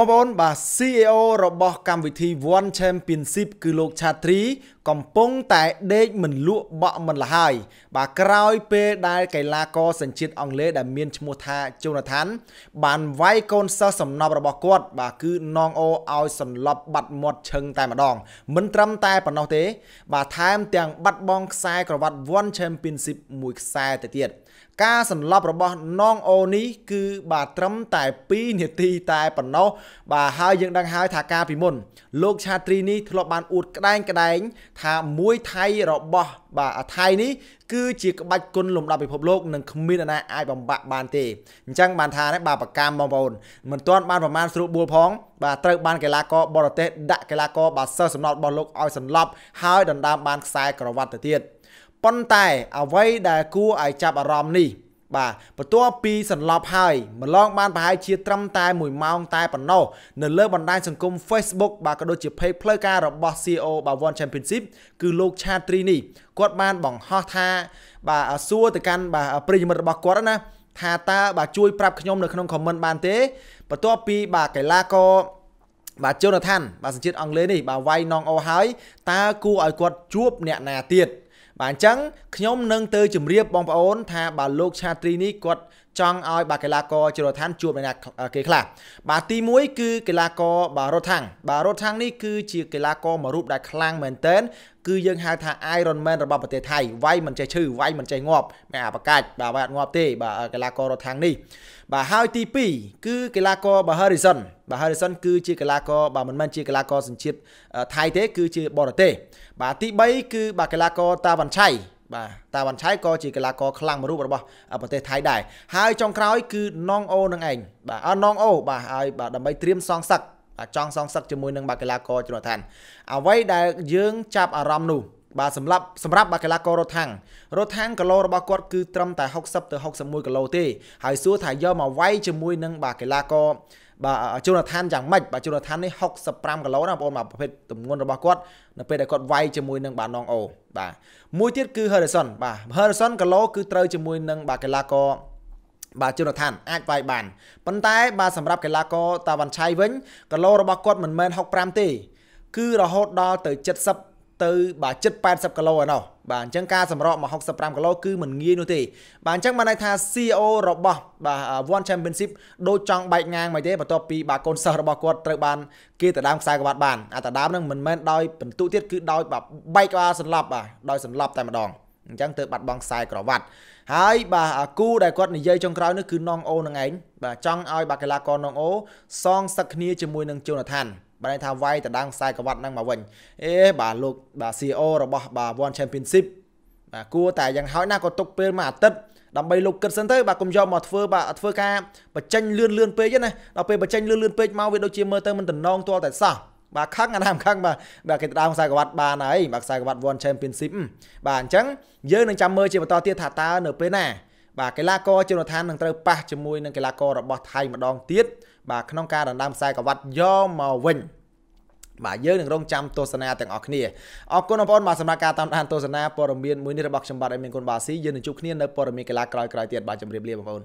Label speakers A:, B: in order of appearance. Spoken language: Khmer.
A: បងប្អូនបាទ CEO របស់កម្មវិធី One Championship គឺលោកឆាត្រីកំពុងតែដេកមិនលក់បក់មិនលហើយ បាទក្រោយពេលដែលកីឡាករសញ្ជាតិអង់គ្លេសដែលមានឈ្មោះថា Jonathan បានវាយកូនសិស្សសំណប់របស់គាត់បាទគឺនងអូឲ្យសន្លប់បាត់មាត់ឈឹងតែម្ដង មិនត្រឹមតែប៉ុណ្ណោះទេ បាទថែមទាំង បាត់បង់ខ្សែក្រវ៉ាត់ One Championship មួយខ្សែទៅទៀតការសន្លប់របស់នងអូនេះគឺ បាទត្រឹមតែ2នាទីតែប៉ុណ្ណោះបាទហើយយើងដឹងហើយថាការពីមុនលោកឆាត្រីនេះធ្លាប់បានអួតក្ដែងក្ដែងថាមួយថៃរបស់ បាទថៃនេះគឺជាក្បាច់គុណលំដាប់ពិភពលោកនិងគ្មានអ្នកណាអាចបំបាក់បានទេអញ្ចឹងបានថានេះបាទប្រកាមបងប្អូនមិនទាន់បានប្រមាណស្រួលបួលផងបាទត្រូវបានកីឡាករបរទេសដាក់កីឡាករបាទសិស្សសំណល់របស់លោកឲ្យសន្លប់ហើយដណ្ដើមបានខ្សែក្រវ៉ាត់ទៅទៀតប៉ុន្តែអ្វីដែលគួរឲ្យចាប់អារម្មណ៍នេះបាទបន្ទាប់ពី សន្លប់ហើយម្លងបានប្រហែលជាត្រឹមតែ1ម៉ោងតែប៉ុណ្ណោះនៅលើបណ្ដាញសង្គម Facebook បាទក៏ដូចជា page ផ្លូវការរបស់ CEO បាទ One Championship គឺលោកឆាត្រីនេះគាត់បានបង្ហោះថា បាទសួរទៅកាន់បាទប្រិយមិត្តរបស់គាត់ណាថាតើបាទជួយប្រាប់ខ្ញុំនៅក្នុង comment បានទេបន្ទាប់ពី បាទកីឡាករបាទជូណាថានបាទសញ្ជាតិអង់គ្លេសនេះបាទវាយនងអូហើយតើគួរឲ្យគាត់ជួប អ្នកណាទៀតបាទអញ្ចឹងខ្ញុំនឹងទៅជម្រាបបងប្អូន ថាបើលោកឆាត្រីនេះគាត់ចង់ឲ្យបាទកីឡាករជារដ្ឋាន ជួបអ្នកគេខ្លះបាទទី1គឺកីឡាករបាទរត់ថាំងបាទរត់ថាំងនេះគឺជាកីឡាករមួយរូបដែលខ្លាំងមែនទែនគឺយើងហៅថា Iron Man របស់ប្រទេសថៃវាយមិនចេះឈឺវាយមិនចេះងាប់មានអាប្រកាច់បាទវាយអត់ងាប់ទេបាទកីឡាកររត់ថាំងនេះបាទហើយទី2គឺកីឡាករបាទ Harrison បាទ Harrison គឺជាកីឡាករបាទមិនមែនជាកីឡាករសញ្ជាតិថៃទេ គឺជាបរទេសបាទទី3គឺបាទកីឡាករតាវ៉ាន់ឆៃបាទតាវ៉ាន់ឆៃក៏ជាកីឡាករខ្លាំងមួយរូបរបស់ប្រទេសថៃដែរហើយចុងក្រោយគឺនងអូនឹងឯងបាទអនងអូបាទហើយបាទដើម្បីត្រៀមសងសឹកចង់សងសឹកជាមួយនឹងបាកីឡាករជំនាន់ឋានអ្វីដែលយើង ចាប់អារម្មណ៍នោះបាទសម្រាប់សម្រាប់បាទកីឡាកររត់ថាំងរត់ថាំងគីឡូរបស់គាត់គឺត្រឹមតែ60ទៅ61គីឡូទេហើយសួរថាយកមកវាយជាមួយនឹងបាទកីឡាករបាទជូណាថានយ៉ាងម៉េចបាទជូណាថាននេះ65គីឡូណាបងប្អូនបាទប្រភេទទម្ងន់របស់គាត់នៅពេលដែលគាត់វាយជាមួយនឹងបាទនងអូបាទមួយទៀតគឺ Harrison បាទ Harrison គីឡូគឺត្រូវជាមួយនឹងបាទកីឡាករបាទជូណាថានអាចវាយបានប៉ុន្តែ បាទសម្រាប់កីឡាករតាវ៉ាន់ឆៃវិញគីឡូរបស់គាត់មិនមែន65ទេគឺរហូតដល់ទៅ70ទៅបាទជិត80គីឡូឯណោះបាទអញ្ចឹងការសម្រកមក65គីឡូគឺមិនងាយនោះទេបាទអញ្ចឹងបានន័យថា CEO របស់បាទ One Championship ដូចចង់បែកងាងមកទេបន្ទាប់ពីបាទកូនសិស្សរបស់គាត់ត្រូវបានគេដណ្ដើមខ្សែក្បាត់បានអាដណ្ដើមនឹងមិនមែនដោយពិន្ទុទៀតគឺដោយបាទបែកក្បាលសន្លប់បាទដោយសន្លប់តែម្ដងអញ្ចឹងទើបបាត់បង់ខ្សែក្រវ៉ាត់ ហើយបាទគូដែលគាត់និយាយចុងក្រោយនោះគឺនងអូនឹងឯងបាទចង់ឲ្យបាទកីឡាករនងអូសងសឹកគ្នាជាមួយនឹងជូណាថាន់បានន័យថាវាយតដាងខ្សែក្រវ៉ាត់ហ្នឹងមកវិញអេបាទលោកបាទ CEO របស់បាទ One Championship បាទគួរតែយ៉ាងហោចណាស់ក៏ទុកពេលមួយអាទិត្យដើម្បីលោកគិតសិនទៅបាទកុំយកមកធ្វើបាទធ្វើការបញ្ចេញលឿនលឿនពេកណាដល់ពេលបញ្ចេញលឿនលឿនពេកមកវាដូចជាមើលទៅមិនតំណងទាល់តែសោះបាទខឹងអាណាមខឹងបាទបាទគេដើមខ្សែក្រវ៉ាត់បានហើយបាទខ្សែក្រវ៉ាត់ One Championship បាទអញ្ចឹងយើងនឹងចាំមើលជាបន្តទៀតថាតើនៅពេលណាបាទកីឡាករជុនថាននឹងត្រូវប៉ះជាមួយនឹងកីឡាកររបស់ថៃម្ដងទៀតបាទក្នុងការដណ្ដើមខ្សែក្រវ៉ាត់យកមកវិញបាទយើងនឹងរងចាំទស្សនាទាំងអស់គ្នាអរគុណបងប្អូនបាទសម្រាប់ការតាមដានទស្សនាព័ត៌មានមួយនេះរបស់ខ្ញុំបាទអេមានគុណបាស៊ីយើងនឹងជួបគ្នានៅព័ត៌មានកីឡាក្រោយៗទៀតបាទជម្រាបលាបងប្អូន